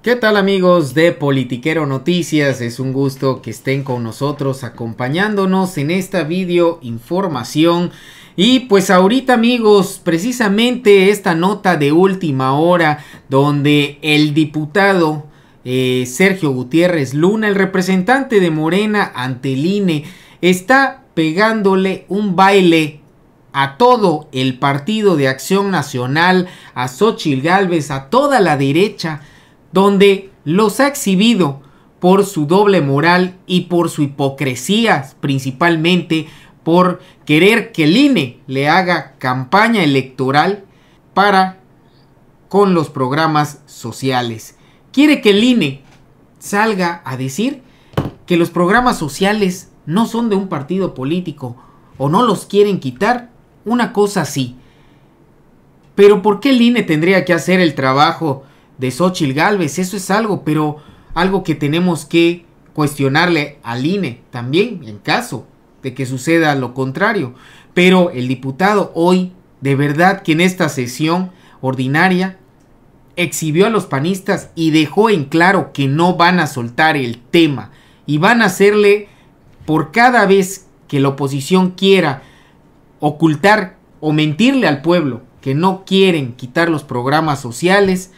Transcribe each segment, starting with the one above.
¿Qué tal amigos de Politiquero Noticias? Es un gusto que estén con nosotros acompañándonos en esta video información. Y pues ahorita amigos, precisamente esta nota de última hora donde el diputado eh, Sergio Gutiérrez Luna, el representante de Morena ante INE, está pegándole un baile a todo el Partido de Acción Nacional, a Xochil Gálvez, a toda la derecha donde los ha exhibido por su doble moral y por su hipocresía, principalmente por querer que el INE le haga campaña electoral para con los programas sociales. Quiere que el INE salga a decir que los programas sociales no son de un partido político o no los quieren quitar, una cosa así. Pero ¿por qué el INE tendría que hacer el trabajo de Xochil Galvez. Eso es algo, pero algo que tenemos que cuestionarle al INE también, en caso de que suceda lo contrario. Pero el diputado hoy, de verdad que en esta sesión ordinaria, exhibió a los panistas y dejó en claro que no van a soltar el tema y van a hacerle por cada vez que la oposición quiera ocultar o mentirle al pueblo que no quieren quitar los programas sociales,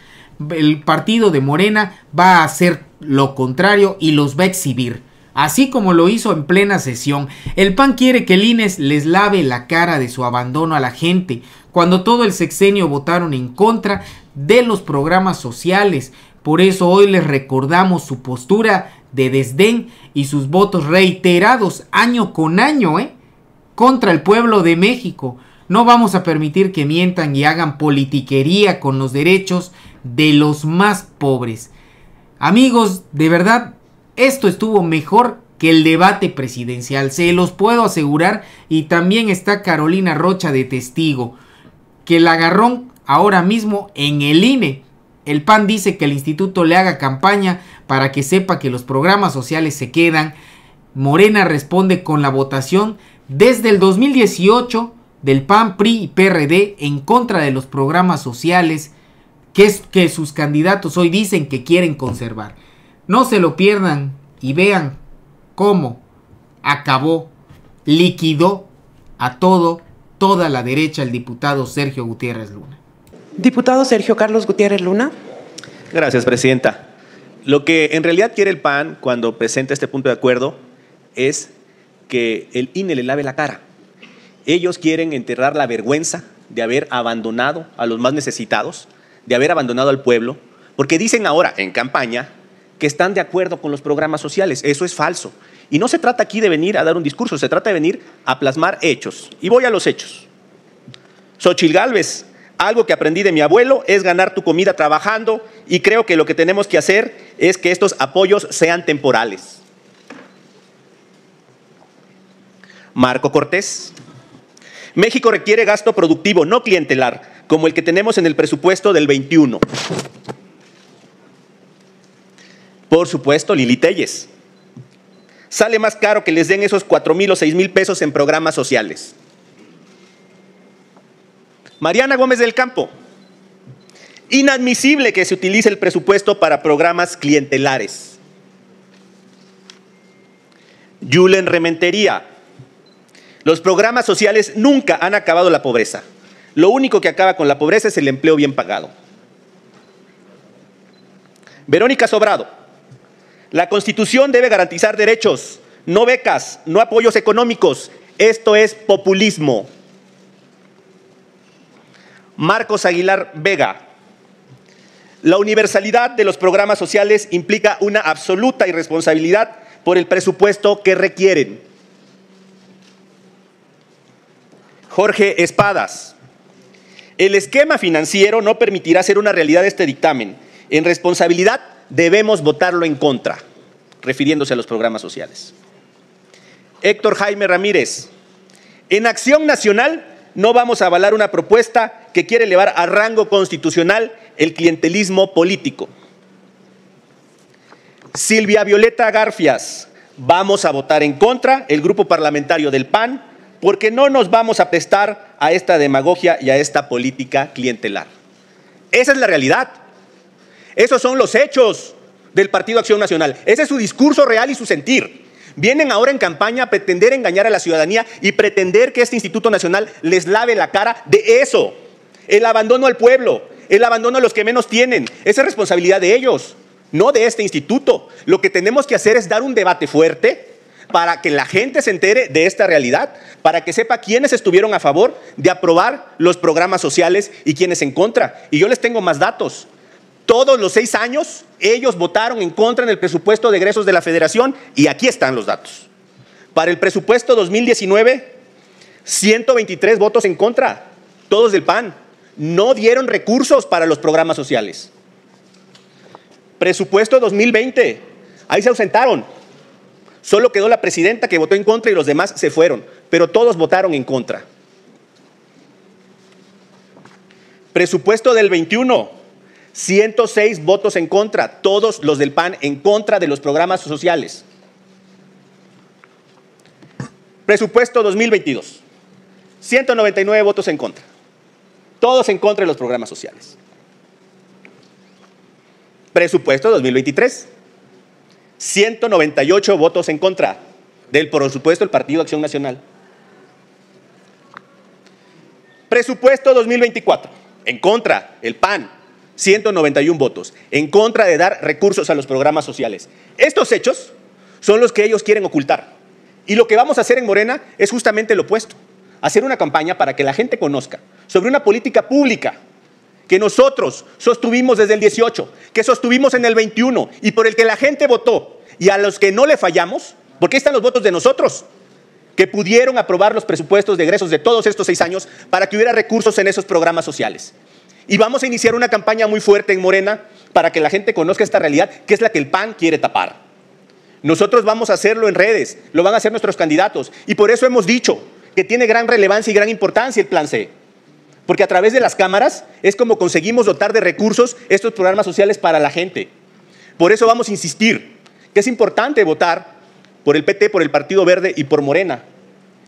el partido de Morena va a hacer lo contrario y los va a exhibir. Así como lo hizo en plena sesión, el PAN quiere que el e les lave la cara de su abandono a la gente, cuando todo el sexenio votaron en contra de los programas sociales. Por eso hoy les recordamos su postura de desdén y sus votos reiterados año con año ¿eh? contra el pueblo de México. No vamos a permitir que mientan y hagan politiquería con los derechos de los más pobres. Amigos, de verdad, esto estuvo mejor que el debate presidencial, se los puedo asegurar, y también está Carolina Rocha de testigo, que la agarró ahora mismo en el INE. El PAN dice que el instituto le haga campaña para que sepa que los programas sociales se quedan. Morena responde con la votación desde el 2018 del PAN, PRI y PRD en contra de los programas sociales que, es, que sus candidatos hoy dicen que quieren conservar. No se lo pierdan y vean cómo acabó, liquidó a todo, toda la derecha el diputado Sergio Gutiérrez Luna. Diputado Sergio Carlos Gutiérrez Luna. Gracias, Presidenta. Lo que en realidad quiere el PAN cuando presenta este punto de acuerdo es que el INE le lave la cara. Ellos quieren enterrar la vergüenza de haber abandonado a los más necesitados, de haber abandonado al pueblo, porque dicen ahora en campaña que están de acuerdo con los programas sociales. Eso es falso. Y no se trata aquí de venir a dar un discurso, se trata de venir a plasmar hechos. Y voy a los hechos. Xochil Gálvez, algo que aprendí de mi abuelo es ganar tu comida trabajando y creo que lo que tenemos que hacer es que estos apoyos sean temporales. Marco Cortés, México requiere gasto productivo, no clientelar, como el que tenemos en el presupuesto del 21. Por supuesto, Lili Telles. Sale más caro que les den esos cuatro mil o seis mil pesos en programas sociales. Mariana Gómez del Campo. Inadmisible que se utilice el presupuesto para programas clientelares. Yulen Rementería. Los programas sociales nunca han acabado la pobreza. Lo único que acaba con la pobreza es el empleo bien pagado. Verónica Sobrado, la constitución debe garantizar derechos, no becas, no apoyos económicos. Esto es populismo. Marcos Aguilar Vega, la universalidad de los programas sociales implica una absoluta irresponsabilidad por el presupuesto que requieren. Jorge Espadas. El esquema financiero no permitirá hacer una realidad este dictamen. En responsabilidad debemos votarlo en contra, refiriéndose a los programas sociales. Héctor Jaime Ramírez. En Acción Nacional no vamos a avalar una propuesta que quiere elevar a rango constitucional el clientelismo político. Silvia Violeta Garfias, vamos a votar en contra, el grupo parlamentario del PAN, porque no nos vamos a prestar a esta demagogia y a esta política clientelar. Esa es la realidad. Esos son los hechos del Partido Acción Nacional. Ese es su discurso real y su sentir. Vienen ahora en campaña a pretender engañar a la ciudadanía y pretender que este Instituto Nacional les lave la cara de eso. El abandono al pueblo, el abandono a los que menos tienen. Esa es responsabilidad de ellos, no de este instituto. Lo que tenemos que hacer es dar un debate fuerte, para que la gente se entere de esta realidad, para que sepa quiénes estuvieron a favor de aprobar los programas sociales y quiénes en contra. Y yo les tengo más datos. Todos los seis años ellos votaron en contra en el presupuesto de egresos de la federación y aquí están los datos. Para el presupuesto 2019, 123 votos en contra, todos del PAN. No dieron recursos para los programas sociales. Presupuesto 2020, ahí se ausentaron Solo quedó la presidenta que votó en contra y los demás se fueron, pero todos votaron en contra. Presupuesto del 21, 106 votos en contra, todos los del PAN en contra de los programas sociales. Presupuesto 2022, 199 votos en contra, todos en contra de los programas sociales. Presupuesto 2023, 198 votos en contra del presupuesto del Partido Acción Nacional. Presupuesto 2024, en contra, el PAN, 191 votos, en contra de dar recursos a los programas sociales. Estos hechos son los que ellos quieren ocultar. Y lo que vamos a hacer en Morena es justamente lo opuesto, hacer una campaña para que la gente conozca sobre una política pública que nosotros sostuvimos desde el 18, que sostuvimos en el 21 y por el que la gente votó y a los que no le fallamos, porque están los votos de nosotros, que pudieron aprobar los presupuestos de egresos de todos estos seis años para que hubiera recursos en esos programas sociales. Y vamos a iniciar una campaña muy fuerte en Morena para que la gente conozca esta realidad, que es la que el PAN quiere tapar. Nosotros vamos a hacerlo en redes, lo van a hacer nuestros candidatos. Y por eso hemos dicho que tiene gran relevancia y gran importancia el Plan C porque a través de las cámaras es como conseguimos dotar de recursos estos programas sociales para la gente. Por eso vamos a insistir que es importante votar por el PT, por el Partido Verde y por Morena.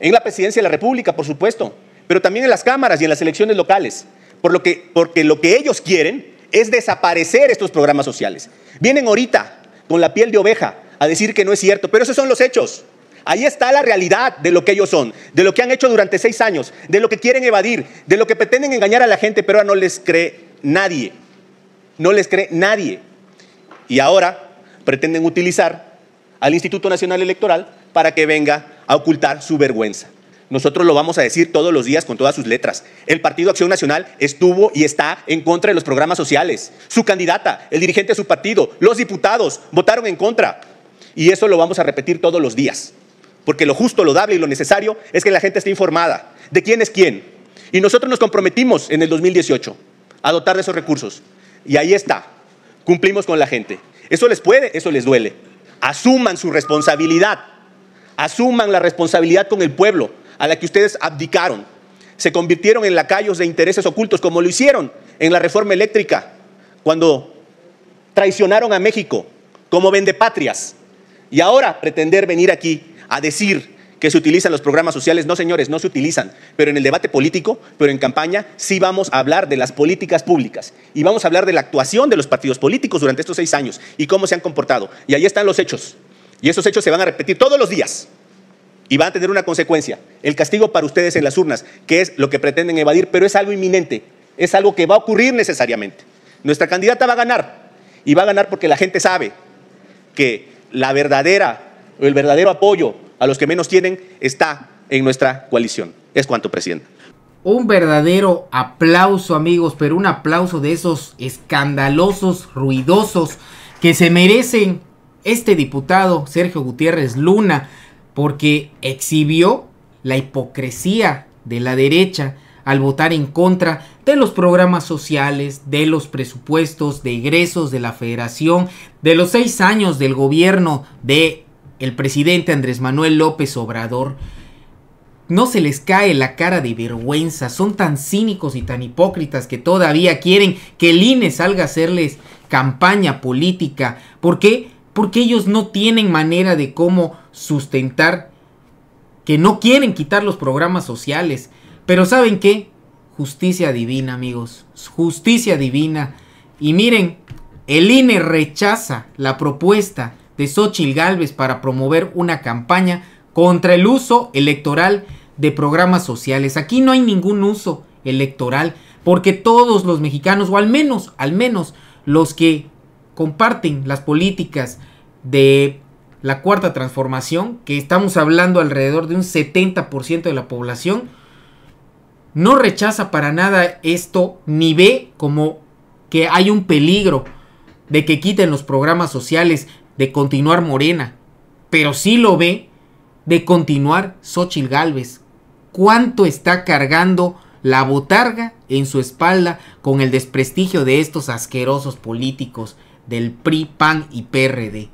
En la presidencia de la República, por supuesto, pero también en las cámaras y en las elecciones locales. Por lo que, porque lo que ellos quieren es desaparecer estos programas sociales. Vienen ahorita con la piel de oveja a decir que no es cierto, pero esos son los hechos. Ahí está la realidad de lo que ellos son, de lo que han hecho durante seis años, de lo que quieren evadir, de lo que pretenden engañar a la gente, pero ahora no les cree nadie. No les cree nadie. Y ahora pretenden utilizar al Instituto Nacional Electoral para que venga a ocultar su vergüenza. Nosotros lo vamos a decir todos los días con todas sus letras. El Partido Acción Nacional estuvo y está en contra de los programas sociales. Su candidata, el dirigente de su partido, los diputados votaron en contra. Y eso lo vamos a repetir todos los días. Porque lo justo, lo dable y lo necesario es que la gente esté informada de quién es quién. Y nosotros nos comprometimos en el 2018 a dotar de esos recursos. Y ahí está, cumplimos con la gente. Eso les puede, eso les duele. Asuman su responsabilidad, asuman la responsabilidad con el pueblo a la que ustedes abdicaron. Se convirtieron en lacayos de intereses ocultos, como lo hicieron en la reforma eléctrica, cuando traicionaron a México como vendepatrias. Y ahora pretender venir aquí a decir que se utilizan los programas sociales. No, señores, no se utilizan. Pero en el debate político, pero en campaña, sí vamos a hablar de las políticas públicas. Y vamos a hablar de la actuación de los partidos políticos durante estos seis años y cómo se han comportado. Y ahí están los hechos. Y esos hechos se van a repetir todos los días. Y van a tener una consecuencia. El castigo para ustedes en las urnas, que es lo que pretenden evadir, pero es algo inminente. Es algo que va a ocurrir necesariamente. Nuestra candidata va a ganar. Y va a ganar porque la gente sabe que la verdadera, el verdadero apoyo a los que menos tienen, está en nuestra coalición. Es cuanto, presidente. Un verdadero aplauso, amigos, pero un aplauso de esos escandalosos, ruidosos, que se merecen este diputado Sergio Gutiérrez Luna, porque exhibió la hipocresía de la derecha al votar en contra de los programas sociales, de los presupuestos, de egresos de la federación, de los seis años del gobierno de el presidente Andrés Manuel López Obrador, no se les cae la cara de vergüenza, son tan cínicos y tan hipócritas que todavía quieren que el INE salga a hacerles campaña política. ¿Por qué? Porque ellos no tienen manera de cómo sustentar que no quieren quitar los programas sociales. Pero ¿saben qué? Justicia divina, amigos. Justicia divina. Y miren, el INE rechaza la propuesta de Xochil Gálvez para promover una campaña contra el uso electoral de programas sociales. Aquí no hay ningún uso electoral porque todos los mexicanos, o al menos, al menos los que comparten las políticas de la cuarta transformación, que estamos hablando alrededor de un 70% de la población, no rechaza para nada esto ni ve como que hay un peligro de que quiten los programas sociales, de continuar Morena, pero sí lo ve de continuar Xochil Gálvez. ¿Cuánto está cargando la botarga en su espalda con el desprestigio de estos asquerosos políticos del PRI, PAN y PRD?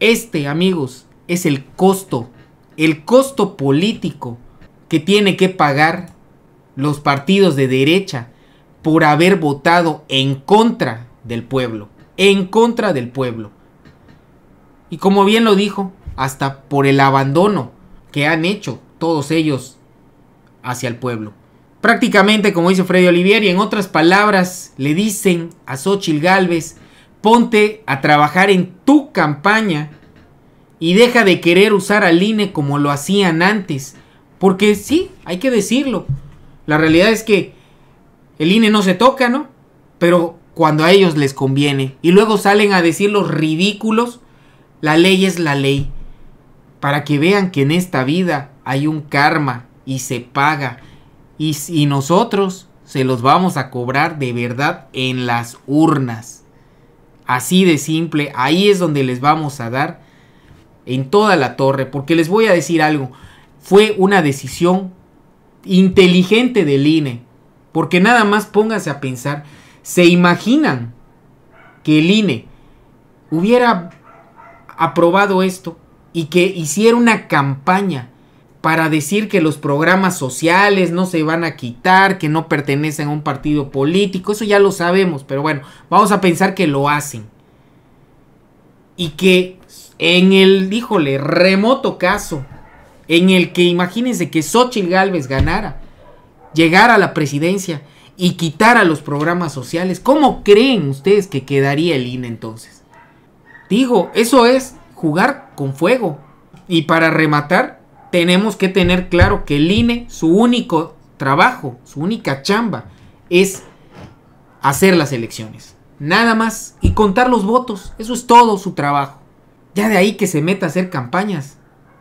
Este, amigos, es el costo, el costo político que tiene que pagar los partidos de derecha por haber votado en contra del pueblo en contra del pueblo. Y como bien lo dijo, hasta por el abandono que han hecho todos ellos hacia el pueblo. Prácticamente, como dice Freddy Y en otras palabras, le dicen a Xochitl Galvez: ponte a trabajar en tu campaña y deja de querer usar al INE como lo hacían antes. Porque sí, hay que decirlo. La realidad es que el INE no se toca, ¿no? Pero cuando a ellos les conviene. Y luego salen a decir los ridículos. La ley es la ley. Para que vean que en esta vida hay un karma y se paga. Y, nosotros se los vamos a cobrar de verdad en las urnas. Así de simple. Ahí es donde les vamos a dar en toda la torre. Porque les voy a decir algo. Fue una decisión inteligente del INE. Porque nada más póngase a pensar ¿Se imaginan que el INE hubiera aprobado esto y que hiciera una campaña para decir que los programas sociales no se van a quitar, que no pertenecen a un partido político? Eso ya lo sabemos, pero bueno, vamos a pensar que lo hacen. Y que en el, díjole, remoto caso, en el que imagínense que Xochitl Gálvez ganara, llegara a la presidencia y quitar a los programas sociales, ¿cómo creen ustedes que quedaría el INE entonces? Digo, eso es jugar con fuego. Y para rematar, tenemos que tener claro que el INE, su único trabajo, su única chamba, es hacer las elecciones. Nada más. Y contar los votos. Eso es todo su trabajo. Ya de ahí que se meta a hacer campañas.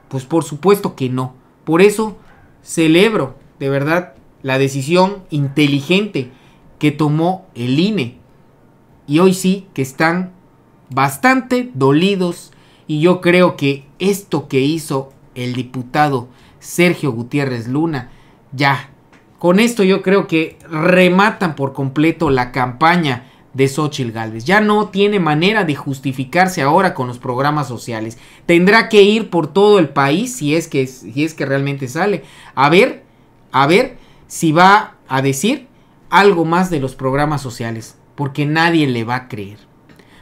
Pues por supuesto que no. Por eso celebro, de verdad, la decisión inteligente que tomó el INE. Y hoy sí que están bastante dolidos y yo creo que esto que hizo el diputado Sergio Gutiérrez Luna, ya, con esto yo creo que rematan por completo la campaña de Xochitl Gálvez. Ya no tiene manera de justificarse ahora con los programas sociales. Tendrá que ir por todo el país si es que, si es que realmente sale. A ver, a ver si va a decir algo más de los programas sociales, porque nadie le va a creer.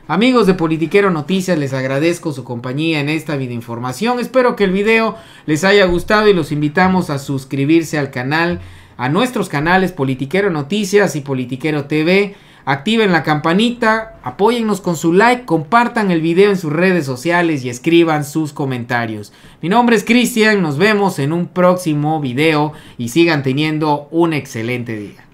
Amigos de Politiquero Noticias, les agradezco su compañía en esta videoinformación. Espero que el video les haya gustado y los invitamos a suscribirse al canal, a nuestros canales Politiquero Noticias y Politiquero TV activen la campanita, apóyennos con su like, compartan el video en sus redes sociales y escriban sus comentarios. Mi nombre es Cristian, nos vemos en un próximo video y sigan teniendo un excelente día.